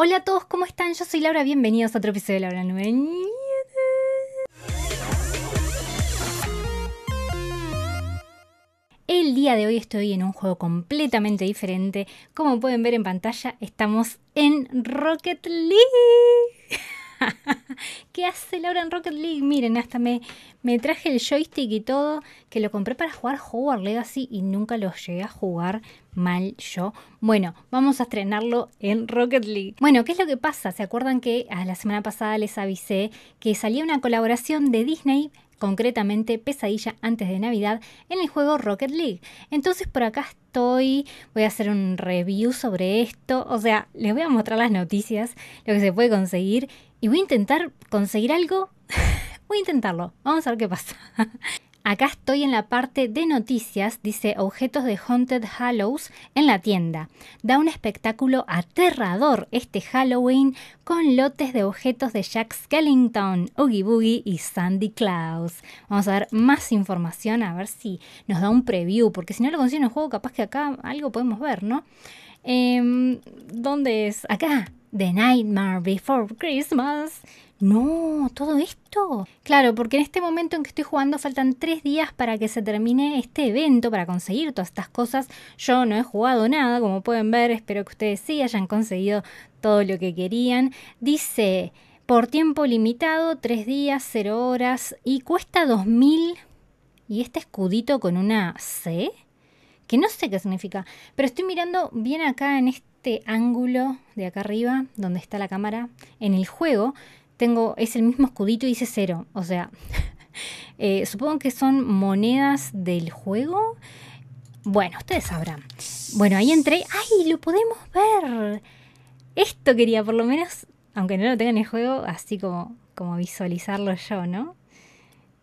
Hola a todos, ¿cómo están? Yo soy Laura, bienvenidos a otro episodio de Laura Nube. El día de hoy estoy en un juego completamente diferente. Como pueden ver en pantalla, estamos en Rocket League. ¿Qué hace Laura en Rocket League? Miren, hasta me, traje el joystick y todo, que lo compré para jugar Hogwarts Legacy y nunca lo llegué a jugar mal yo. Bueno, vamos a estrenarlo en Rocket League. Bueno, ¿qué es lo que pasa? ¿Se acuerdan que a ah, la semana pasada les avisé que salía una colaboración de Disney concretamente Pesadilla antes de Navidad, en el juego Rocket League. Entonces por acá estoy, voy a hacer un review sobre esto, o sea, les voy a mostrar las noticias, lo que se puede conseguir, y voy a intentar conseguir algo. voy a intentarlo, vamos a ver qué pasa. Acá estoy en la parte de noticias, dice objetos de Haunted Hallows en la tienda. Da un espectáculo aterrador este Halloween con lotes de objetos de Jack Skellington, Oogie Boogie y Sandy Claus. Vamos a ver más información, a ver si nos da un preview, porque si no lo consigo en el juego, capaz que acá algo podemos ver, ¿no? Em, ¿Dónde es? Acá, The Nightmare Before Christmas. No, todo esto. Claro, porque en este momento en que estoy jugando faltan tres días para que se termine este evento, para conseguir todas estas cosas. Yo no he jugado nada, como pueden ver, espero que ustedes sí hayan conseguido todo lo que querían. Dice, por tiempo limitado, tres días, cero horas, y cuesta 2.000. ¿Y este escudito con una C? Que no sé qué significa, pero estoy mirando bien acá en este este ángulo de acá arriba, donde está la cámara, en el juego, tengo, es el mismo escudito y dice cero. O sea, eh, supongo que son monedas del juego. Bueno, ustedes sabrán. Bueno, ahí entré. ¡Ay, lo podemos ver! Esto quería, por lo menos, aunque no lo tenga en el juego, así como, como visualizarlo yo, ¿no?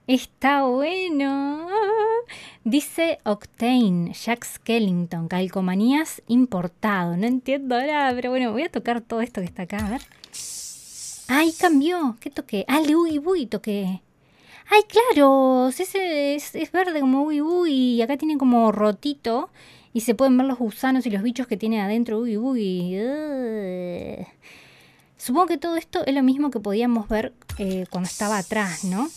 Está bueno. Dice Octane, Jack Skellington, calcomanías importado. No entiendo nada, pero bueno, voy a tocar todo esto que está acá, a ver. ¡Ay, cambió! ¿Qué toqué? Ah, de Uy toqué. ¡Ay, claro! Ese es, verde como Uy Y acá tiene como rotito. Y se pueden ver los gusanos y los bichos que tiene adentro Uy Supongo que todo esto es lo mismo que podíamos ver eh, cuando estaba atrás, ¿no?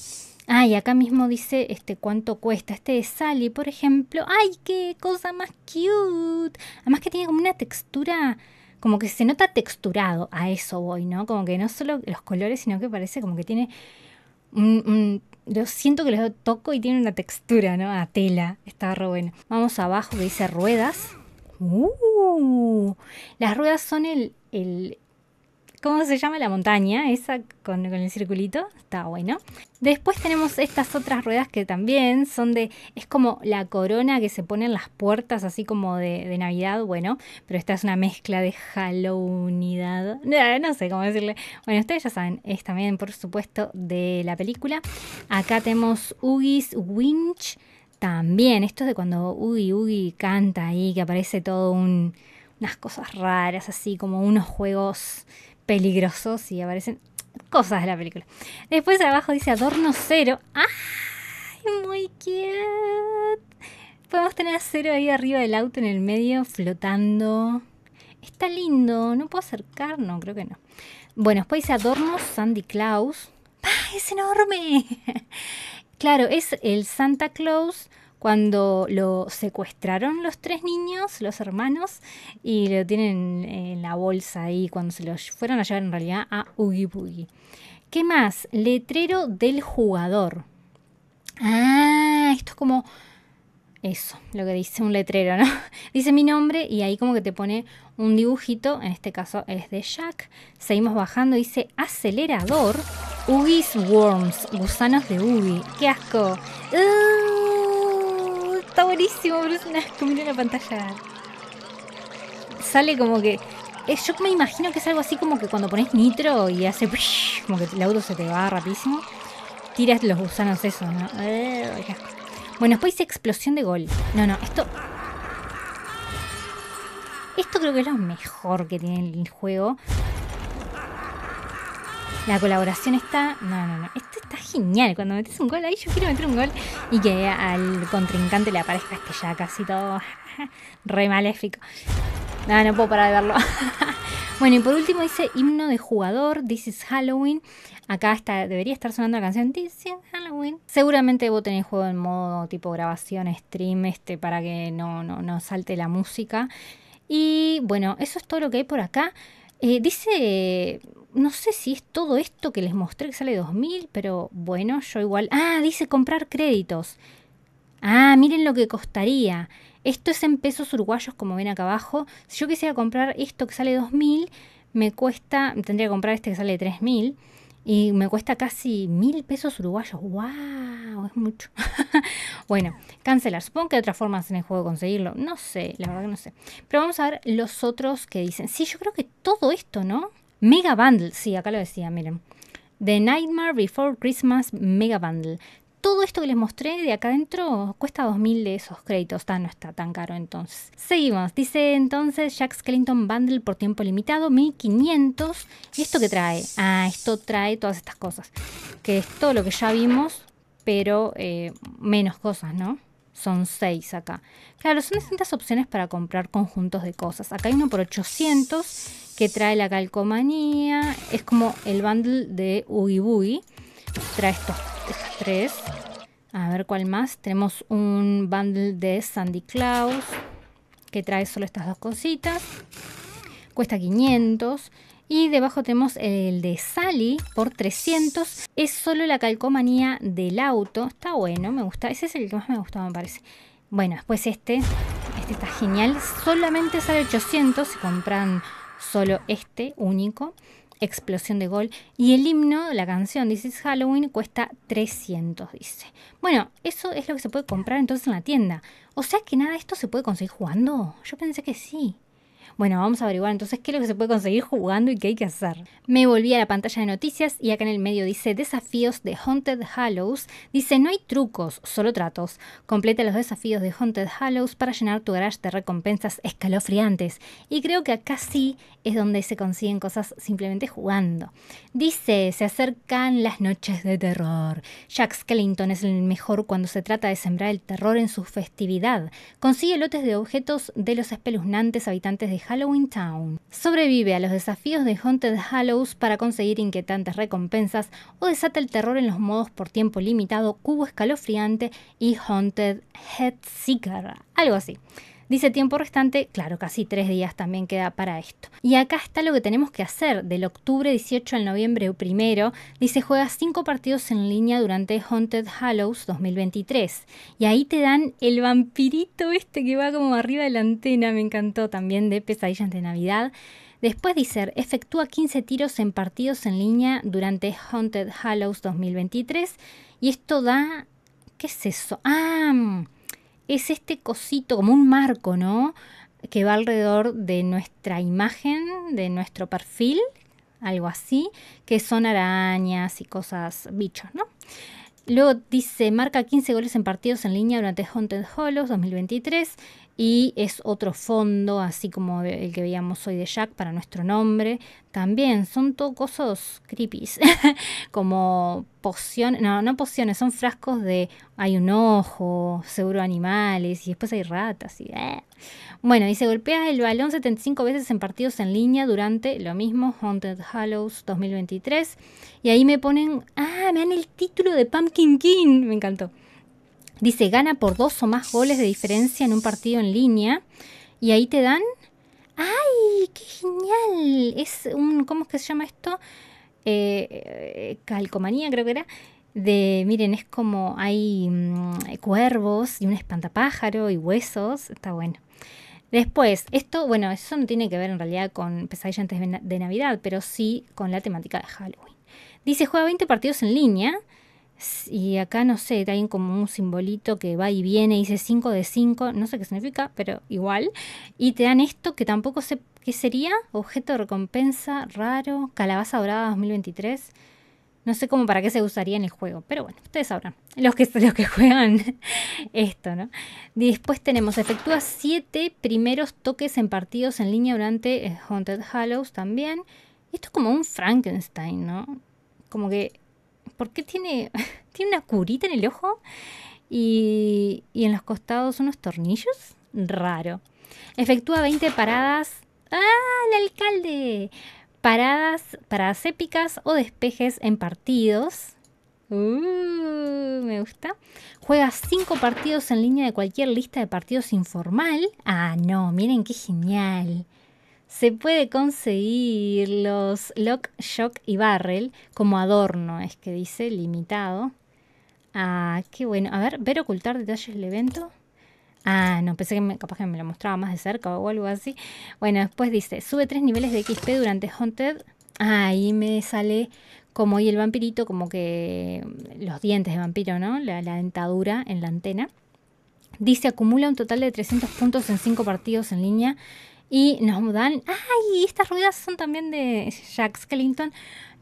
Ah, acá mismo dice este cuánto cuesta. Este de Sally, por ejemplo. ¡Ay, qué cosa más cute! Además que tiene como una textura. Como que se nota texturado. A eso voy, ¿no? Como que no solo los colores, sino que parece como que tiene. Un, yo siento que lo toco y tiene una textura, ¿no? A tela. Está re bueno. Vamos abajo que dice ruedas. ¡Uh! las ruedas son el, ¿Cómo se llama la montaña? Esa con, el circulito. Está bueno. Después tenemos estas otras ruedas que también son de... Es como la corona que se pone en las puertas, así como de, Navidad. Bueno, pero esta es una mezcla de Halloweenidad. No, sé cómo decirle. Bueno, ustedes ya saben. Es también, por supuesto, de la película. Acá tenemos Ugis Winch. También, esto es de cuando Ugi Ugi canta ahí, que aparece todo un, unas cosas raras, así como unos juegos peligrosos y aparecen cosas de la película. Después abajo dice adorno cero. ¡Ay, muy cute! Podemos tener a cero ahí arriba del auto en el medio flotando. Está lindo. ¿No puedo acercar? No, creo que no. Bueno, después dice adorno Sandy Claus. ¡Ah, es enorme! claro, es el Santa Claus cuando lo secuestraron los tres niños, los hermanos, y lo tienen en la bolsa ahí cuando se lo fueron a llevar en realidad a Oogie Boogie. ¿Qué más? Letrero del jugador. Ah, esto es como eso, lo que dice un letrero, ¿no? Dice mi nombre y ahí como que te pone un dibujito, en este caso es de Jack. Seguimos bajando, dice acelerador, Ugi's Worms, gusanos de Ugi. ¡Qué asco! está buenísimo, pero es la pantalla. Sale como que. Eh, yo me imagino que es algo así como que cuando pones nitro y hace. Como que el auto se te va rapidísimo. Tiras los gusanos eso ¿no? Eh, bueno, después dice explosión de gol. No, no, esto. Esto creo que es lo mejor que tiene el juego. La colaboración está. No, no, no genial. Cuando metes un gol ahí, yo quiero meter un gol y que al contrincante le aparezca este ya casi todo re maléfico. No, no puedo parar de verlo. bueno, y por último dice himno de jugador, This is Halloween. Acá está, debería estar sonando la canción This is Halloween. Seguramente vos tenés juego en modo tipo grabación, stream, este, para que no, no, no salte la música. Y bueno, eso es todo lo que hay por acá. Eh, dice, no sé si es todo esto que les mostré que sale 2.000, pero bueno, yo igual... Ah, dice comprar créditos. Ah, miren lo que costaría. Esto es en pesos uruguayos, como ven acá abajo. Si yo quisiera comprar esto que sale 2.000, me cuesta, tendría que comprar este que sale 3.000 y me cuesta casi mil pesos uruguayos. ¡Wow! Es mucho. bueno, cancelar. Supongo que hay otras formas en el juego de conseguirlo. No sé, la verdad que no sé. Pero vamos a ver los otros que dicen. Sí, yo creo que todo esto, ¿no? Mega Bundle. Sí, acá lo decía, miren. The Nightmare Before Christmas Mega Bundle. Todo esto que les mostré de acá adentro cuesta 2.000 de esos créditos, no está tan caro entonces. Seguimos, dice entonces Jack Clinton Bundle por tiempo limitado, 1.500. ¿Y esto qué trae? Ah, esto trae todas estas cosas, que es todo lo que ya vimos, pero eh, menos cosas, ¿no? son 6 acá. Claro, son distintas opciones para comprar conjuntos de cosas. Acá hay uno por 800 que trae la calcomanía. Es como el bundle de Oogie Boogie. Trae estos tres A ver cuál más. Tenemos un bundle de Sandy Claus que trae solo estas dos cositas. Cuesta 500. Y debajo tenemos el de Sally por 300. Es solo la calcomanía del auto. Está bueno, me gusta. Ese es el que más me gustado me parece. Bueno, después este. Este está genial. Solamente sale 800 si compran solo este único explosión de gol. Y el himno, la canción This is Halloween, cuesta 300, dice. Bueno, eso es lo que se puede comprar entonces en la tienda. O sea que nada, esto se puede conseguir jugando. Yo pensé que sí. Bueno, vamos a averiguar entonces qué es lo que se puede conseguir jugando y qué hay que hacer. Me volví a la pantalla de noticias y acá en el medio dice desafíos de Haunted Hallows. Dice no hay trucos, solo tratos. Completa los desafíos de Haunted Hallows para llenar tu garage de recompensas escalofriantes. Y creo que acá sí es donde se consiguen cosas simplemente jugando. Dice, se acercan las noches de terror. Jack Skellington es el mejor cuando se trata de sembrar el terror en su festividad. Consigue lotes de objetos de los espeluznantes habitantes de Halloween Town. Sobrevive a los desafíos de Haunted Hallows para conseguir inquietantes recompensas o desata el terror en los modos por tiempo limitado, cubo escalofriante y Haunted Head Seeker, algo así. Dice tiempo restante, claro, casi tres días también queda para esto. Y acá está lo que tenemos que hacer. Del octubre 18 al noviembre primero, dice juega cinco partidos en línea durante Haunted Hallows 2023. Y ahí te dan el vampirito este que va como arriba de la antena, me encantó también, de Pesadillas de Navidad. Después dice, efectúa 15 tiros en partidos en línea durante Haunted Hallows 2023. Y esto da... ¿Qué es eso? Ah, mm, es este cosito, como un marco, ¿no? Que va alrededor de nuestra imagen, de nuestro perfil, algo así, que son arañas y cosas, bichos, ¿no? Luego dice, marca 15 goles en partidos en línea durante Haunted Hollows 2023 y es otro fondo, así como el que veíamos hoy de Jack para nuestro nombre. También son todo cosas creepies, como pociones, no, no pociones, son frascos de hay un ojo, seguro animales y después hay ratas y... Eh. Bueno, dice, golpea el balón 75 veces en partidos en línea durante lo mismo, Haunted Hallows 2023. Y ahí me ponen, ah, me dan el título de Pumpkin King, me encantó. Dice, gana por dos o más goles de diferencia en un partido en línea. Y ahí te dan... ¡Ay, qué genial! Es un... ¿Cómo es que se llama esto? Eh, calcomanía creo que era de, miren, es como hay mm, cuervos y un espantapájaro y huesos, está bueno. Después, esto, bueno, eso no tiene que ver en realidad con pesadilla antes de Navidad, pero sí con la temática de Halloween. Dice, juega 20 partidos en línea y acá no sé, hay como un simbolito que va y viene, dice 5 de 5, no sé qué significa, pero igual. Y te dan esto que tampoco sé qué sería, objeto de recompensa raro, calabaza dorada 2023. No sé cómo para qué se usaría en el juego, pero bueno, ustedes sabrán. Los que, los que juegan esto, ¿no? Después tenemos, efectúa 7 primeros toques en partidos en línea durante eh, Haunted Hallows también. Esto es como un Frankenstein, ¿no? Como que ¿por qué tiene, tiene una curita en el ojo y, y en los costados unos tornillos? Raro. Efectúa 20 paradas. ¡Ah, el alcalde! Paradas, paradas épicas o despejes en partidos. Uh, me gusta. Juega 5 partidos en línea de cualquier lista de partidos informal. Ah, no, miren qué genial se puede conseguir los Lock, Shock y Barrel como adorno, es que dice, limitado. Ah, qué bueno. A ver, ver ocultar detalles del evento. Ah, no, pensé que capaz que me lo mostraba más de cerca o algo así. Bueno, después dice, sube tres niveles de XP durante Haunted. Ahí me sale como y el vampirito, como que mm, los dientes de vampiro, ¿no? La, la dentadura en la antena. Dice, acumula un total de 300 puntos en 5 partidos en línea y nos mudan. ¡Ay! Estas ruedas son también de Jack Skellington.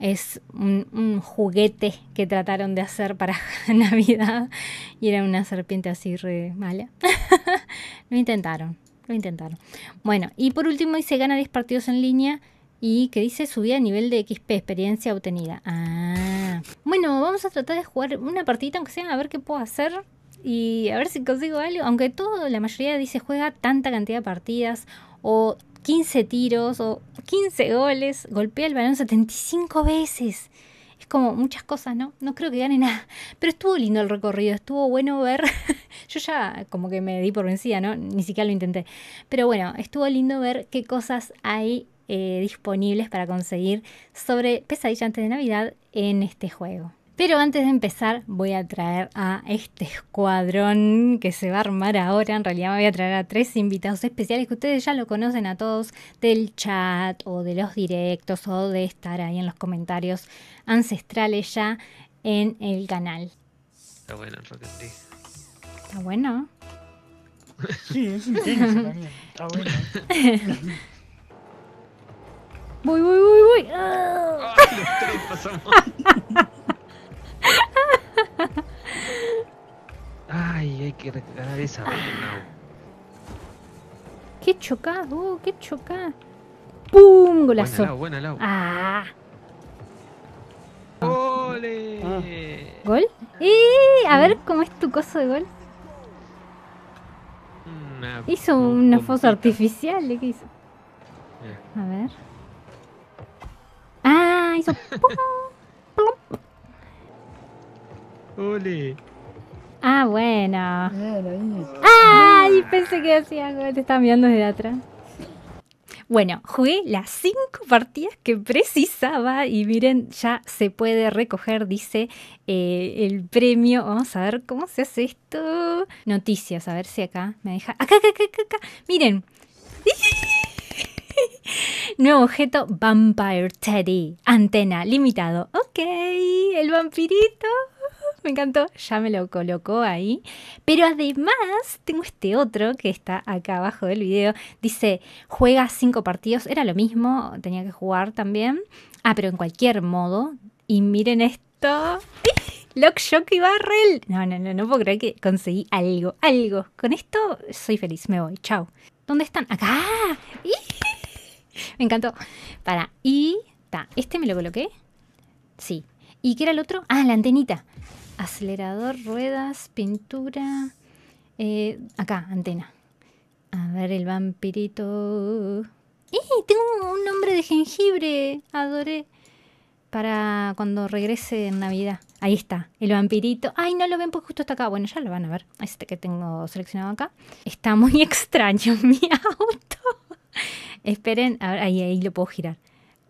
Es un, juguete que trataron de hacer para Navidad. Y era una serpiente así re mala. lo intentaron, lo intentaron. Bueno, y por último dice gana 10 partidos en línea. Y que dice subida a nivel de XP, experiencia obtenida. Ah. Bueno, vamos a tratar de jugar una partidita, aunque sea, a ver qué puedo hacer y a ver si consigo algo. Aunque todo, la mayoría dice juega tanta cantidad de partidas o 15 tiros o 15 goles, golpea el balón 75 veces. Es como muchas cosas, ¿no? No creo que gane nada. Pero estuvo lindo el recorrido, estuvo bueno ver. Yo ya como que me di por vencida, ¿no? Ni siquiera lo intenté. Pero bueno, estuvo lindo ver qué cosas hay eh, disponibles para conseguir sobre Pesadilla antes de Navidad en este juego. Pero antes de empezar, voy a traer a este escuadrón que se va a armar ahora. En realidad, me voy a traer a tres invitados especiales que ustedes ya lo conocen a todos del chat o de los directos o de estar ahí en los comentarios ancestrales ya en el canal. Está bueno el Rock Está bueno. Sí, es intenso también. Está bueno. voy, voy, voy, voy. los tres Ay, hay que ganar esa. Ah. Qué chocá, oh, qué chocá ¡Pum! Golazo. buena, Ah. ¡Gole! Ah. ¿Gol? ¡Eh! A ver cómo es tu coso de gol. hizo una fosa artificial, ¿eh? ¿qué hizo? Eh. A ver. Ah, hizo. Pum ¡Ole! Ah, bueno. Ay, pensé que hacía algo, te estaba mirando desde atrás. Bueno, jugué las cinco partidas que precisaba y miren, ya se puede recoger, dice eh, el premio. Vamos a ver cómo se hace esto. Noticias, a ver si acá me deja. Acá, acá, acá, acá. acá. Miren. Nuevo objeto Vampire Teddy. Antena, limitado. Ok, el vampirito me encantó, ya me lo colocó ahí. Pero además tengo este otro que está acá abajo del video. Dice, juega cinco partidos, era lo mismo, tenía que jugar también. Ah, pero en cualquier modo. Y miren esto. Lock, Shock y Barrel. No, no, no, no puedo creer que conseguí algo, algo. Con esto soy feliz, me voy, chao. ¿Dónde están? Acá. me encantó. Para, y... este me lo coloqué. Sí. ¿Y qué era el otro? Ah, la antenita acelerador, ruedas, pintura. Eh, acá, antena. A ver el vampirito. ¡Eh! Tengo un nombre de jengibre. Adoré. Para cuando regrese en Navidad. Ahí está, el vampirito. Ay, no lo ven porque justo está acá. Bueno, ya lo van a ver. Este que tengo seleccionado acá. Está muy extraño mi auto. Esperen, a ver, ahí, ahí lo puedo girar.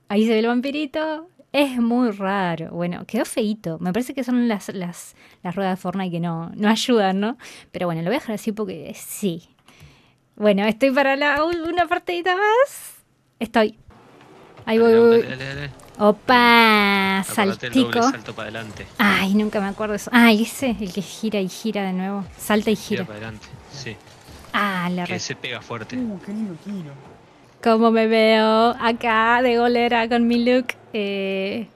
Ahí se ve el vampirito. Es muy raro. Bueno, quedó feito. Me parece que son las, ruedas de Fortnite que no, no ayudan, ¿no? Pero bueno, lo voy a dejar así porque sí. Bueno, estoy para la, una partidita más. Estoy. Ahí voy. Opa, saltico. salto adelante. Ay, nunca me acuerdo eso. Ay, ah, ese, el que gira y gira de nuevo. Salta y gira. gira para adelante, sí. Ah, la Que se pega fuerte. Uh, qué lindo como me veo acá de golera con mi look eh,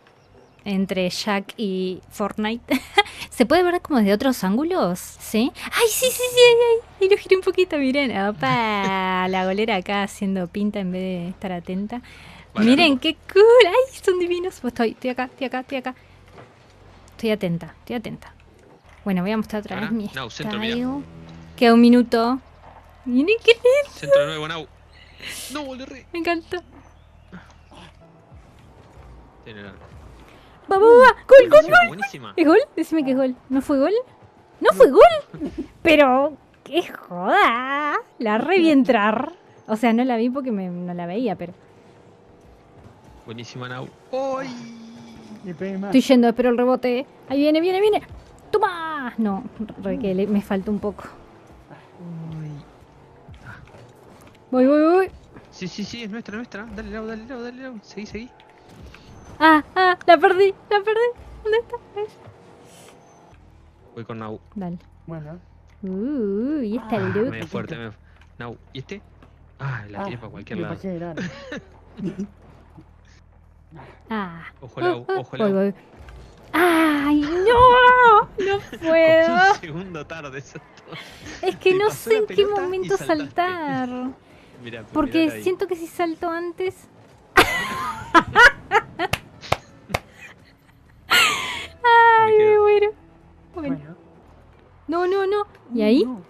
entre Jack y Fortnite. ¿Se puede ver como de otros ángulos? ¿Sí? ¡Ay, sí, sí, sí! Ay, Y lo giré un poquito, miren. ¡Opa! La golera acá haciendo pinta en vez de estar atenta. miren, qué cool. ¡Ay, son divinos! Pues estoy, acá, estoy acá, estoy acá. Estoy atenta, estoy atenta. Bueno, voy a mostrar otra vez mi no, Queda un minuto. Miren qué lindo. No, le re. Me encanta. Gol, gol, gol. ¿Es gol? Decime que es gol. ¿No fue gol? No fue gol. Pero qué joda. La re vi entrar. O sea, no la vi porque no la veía, pero. Buenísima Nau. ¡Ay! Estoy yendo, espero el rebote. Ahí viene, viene, viene. ¡Toma! No, me faltó un poco. Voy, voy, voy. Sí, sí, sí, es nuestra, nuestra. Dale, Lau, dale, Lau, dale, Lau. Seguí, seguí. Ah, ah, la perdí, la perdí. ¿Dónde está? Voy con Nau. Dale. Bueno. Uh, y esta el look. Muy fuerte, Nau, ¿y este? Ah, la ah, tienes para cualquier lado. ah. Ojo, Lau, ah, ah. ojo, Lau. ¡Ay, no! No puedo. un segundo tarde, eso Es que no sé en qué momento saltar. Pues, Porque siento que si salto antes. Ay, me, Bueno. No, no, no. ¿Y ahí? ¡Uh!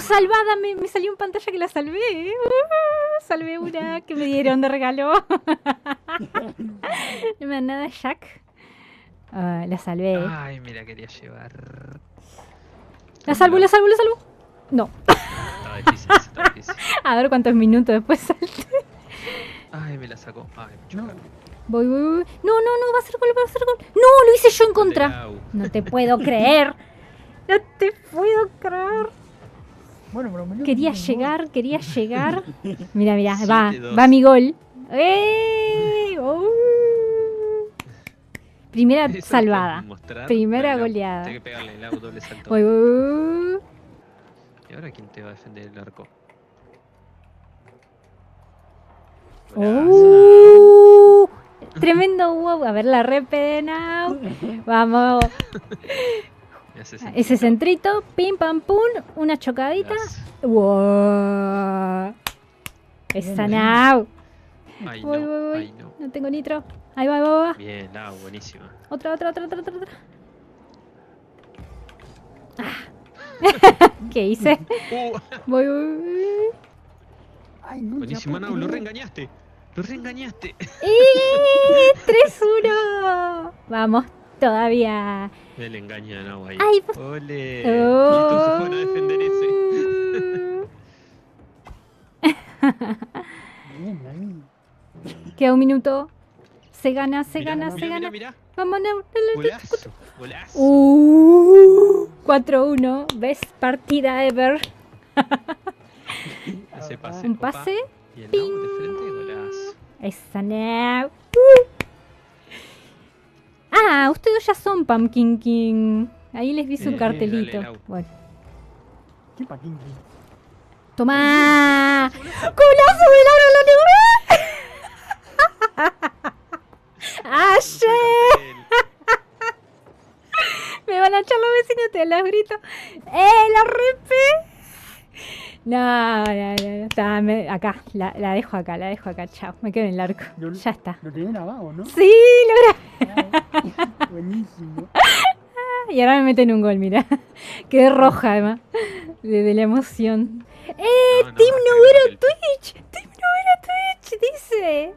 ¡Salvada! Me, salió en pantalla que la salvé. Uh, salvé una que me dieron de regalo. no me da nada, Jack. Ah, la salvé. Ay, mira, la quería llevar. La salvo, la salvo, la salvo. No. A ver cuántos minutos después salte. Ay, me la sacó. Ay, Voy, voy, voy. No, no, no, va a ser gol, va a ser gol. No, lo hice yo en contra. No te puedo creer. No te puedo creer. Bueno, pero quería llegar, quería llegar. Mira, mira, va, va mi gol. Primera salvada. Primera goleada. Voy, voy, voy ahora quién te va a defender el arco? Oh. tremendo wow. A ver la repe now. Vamos. Ah, ese centrito. pim pam pum, una chocadita. Wow. Esa now. Ay, voy, no, voy, voy. no. tengo nitro. Ahí va, ahí va, Bien, Nao, ah, buenísima. Otra, otra, otra, otra, otra. Ah. ¿Qué hice? Uh. Voy, voy. Ay, no, Buenísimo, Nau, lo reengañaste. Lo reengañaste. 3 ¡Eh! ¡3-1! Vamos, todavía. Él engaña a Nau ahí. ¡Ay, ¡Ole! Oh. Y se a defender ese. Queda un minuto. Se gana, se mirá, gana, mirá, se mirá, gana. Vamos, Nau. Golazo, golazo. Uh. 4-1, best partida ever. Un pase. y el ¡Ping! de frente, golazo. Esa uh. Ah, ustedes ya son Pumpkin King. Ahí les vi su cartelito. bueno. ¿Qué Pumpkin King? ¡Tomá! ¡Culazo de Laura la TV! van a echar los vecinos, te las grito ¡Eh, la repé! No, acá, la, dejo acá, la dejo acá, chao, me quedo en el arco, ya está. Lo tienen abajo, ¿no? Sí, lo ah, Buenísimo. Y ahora me meten un gol, mira. Quedé roja, además, de, la emoción. ¡Eh, Team Novero Twitch! ¡Team Novero Twitch! Dice...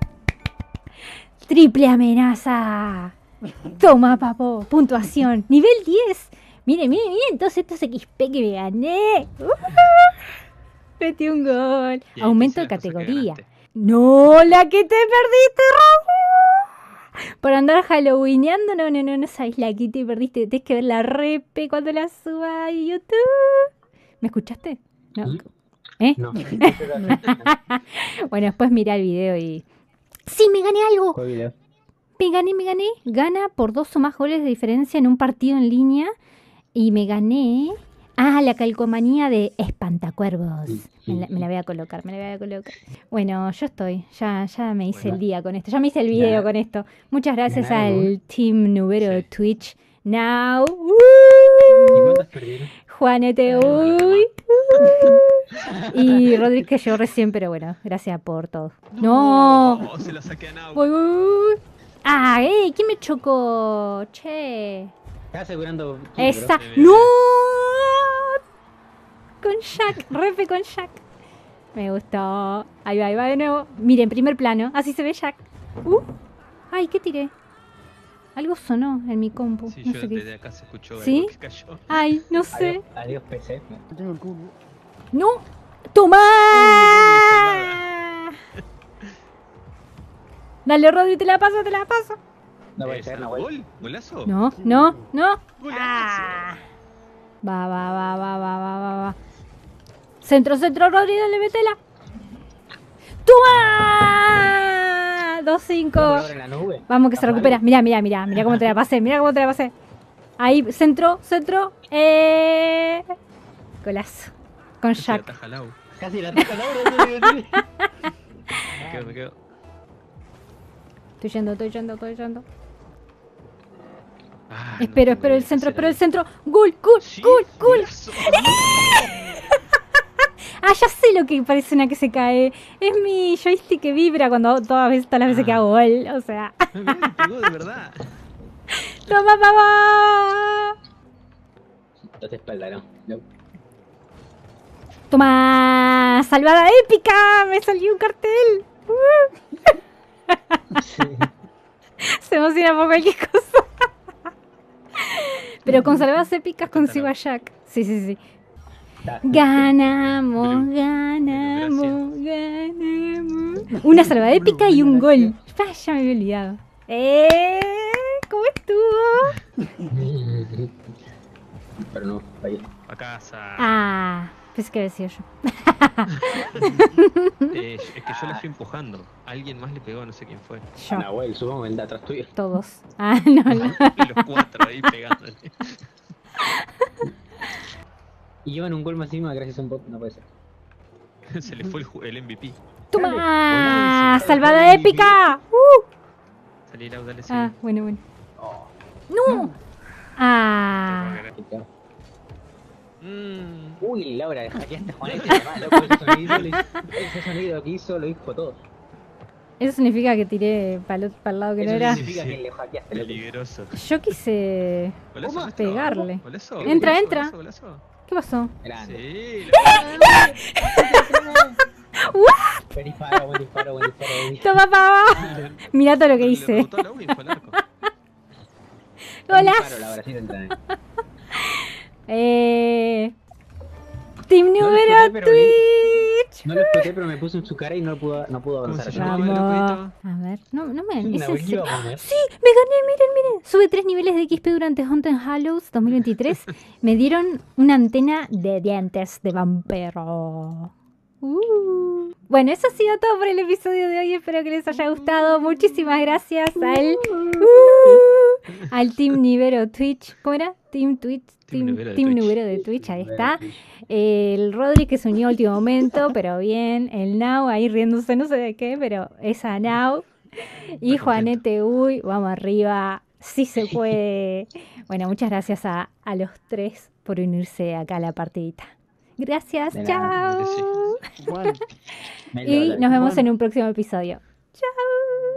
¡Triple amenaza! Toma, papo, puntuación. Nivel 10. Miren, miren, miren todos estos XP que me gané. Uh, metí un gol. Aumento de categoría. No, la que te perdiste, Por andar halloweeneando, no, no, no, no sabes la que te perdiste. Tienes que ver la repe cuando la suba a YouTube. ¿Me escuchaste? No. ¿Eh? bueno, después mira el video y. ¡Sí, me gané algo! Me Gané, me gané gana por dos o más goles de diferencia en un partido en línea. Y me gané. Ah, la calcomanía de Espantacuervos. Me la, voy a colocar, me la voy a colocar. Bueno, yo estoy. Ya, ya me hice el día con esto. Ya me hice el video con esto. Muchas gracias al Team Nubero de Twitch. Now. Juanete. y uh, uh. Rodríguez que llegó recién, pero bueno, gracias por todo. No. Se la saqué a Nau ¡Ah, eh! ¿Quién me chocó? Che. Está asegurando. Esa. ¡No! Con Jack, refe con Jack. Me gustó. Ahí va, ahí va de nuevo. Miren, primer plano. Así se ve Jack. Uh. ¡Ay, qué tiré! Algo sonó en mi compu. Sí, yo desde acá se escuchó ¿Sí? algo que cayó. Ay, no sé. Adiós, PCF. PC. No tengo el cubo. ¡No! ¡Toma! Dale, Rodri, te la paso, te la paso. No voy a no, gol. ¿Golazo? No, no, no. Golazo. Ah. Va, va, va, va, va, va, va, va. Centro, centro, Rodri, dale, metela. ¡Toma! 2-5. Vamos que se recupera. Mira, mira, mira. Mira cómo te la pasé. Mira cómo te la pasé. Ahí, centro, centro. Eh... Golazo. Con Jack. Casi la taja Laura. me quedo, me quedo. Estoy yendo, estoy yendo, estoy yendo. Ah, espero, espero el centro, espero el centro. ¡Gul, gul, gul, gul! ah, ya sé lo que parece una que se cae. Es mi joystick que vibra cuando todas, veces, todas las veces que ah. hago gol. O sea. de ¡Toma, papá! ¡Toma! ¡Salvada épica! ¡Me salió un cartel! Uh. Sí. Se emociona por cualquier cosa. Pero con salvadas épicas consigo a Jack. Sí, sí, sí. Ganamos, ganamos, ganamos. Una salvada épica y un gol. ya me había olvidado. ¿Eh? ¿Cómo estuvo? Pero no, ahí. A casa. Ah. Pues que decía yo. es que yo la estoy empujando. Alguien más le pegó, no sé quién fue. Yo. Nahuel, supongo el de atrás tuyo. Todos. Ah, no, no. y los cuatro ahí pegándole. y llevan un gol más encima gracias a un bot, no puede ser. Se le fue el, MVP. ¡Toma! ¡Salvada épica! ¡Uh! Salí la Ah, bueno, bueno. Oh. ¡No! ¡Ah! mmm Uy, Laura, hackeaste Juanete, Juanito loco, ese sonido, ese sonido que hizo lo dijo todo. Eso significa que tiré para el lado que no era. significa que le hackeaste. Peligroso. Yo quise pegarle. Entra, entra. ¿Qué pasó? Grande. disparo, buen todo lo que hice. Le, Eh... Team número Twitch. No lo exploté, pero me puse en su cara y no pudo, no pudo avanzar. A ver, no, no me... Sí, sí, me gané, miren, miren. Sube tres niveles de XP durante Haunted Hallows 2023. me dieron una antena de dientes de vampiro. Uh. Bueno, eso ha sido todo por el episodio de hoy. Espero que les haya gustado. Muchísimas gracias A él. Uh al Team Nivero Twitch. ¿Cómo era? Team Twitch. Team, Nivero de Twitch, ahí está. El Rodri que se unió al último momento, pero bien. El Now ahí riéndose, no sé de qué, pero esa Now. Y Juanete Uy, vamos arriba, sí se puede. Bueno, muchas gracias a, a los tres por unirse acá a la partidita. Gracias, chao. y nos vemos en un próximo episodio. Chao.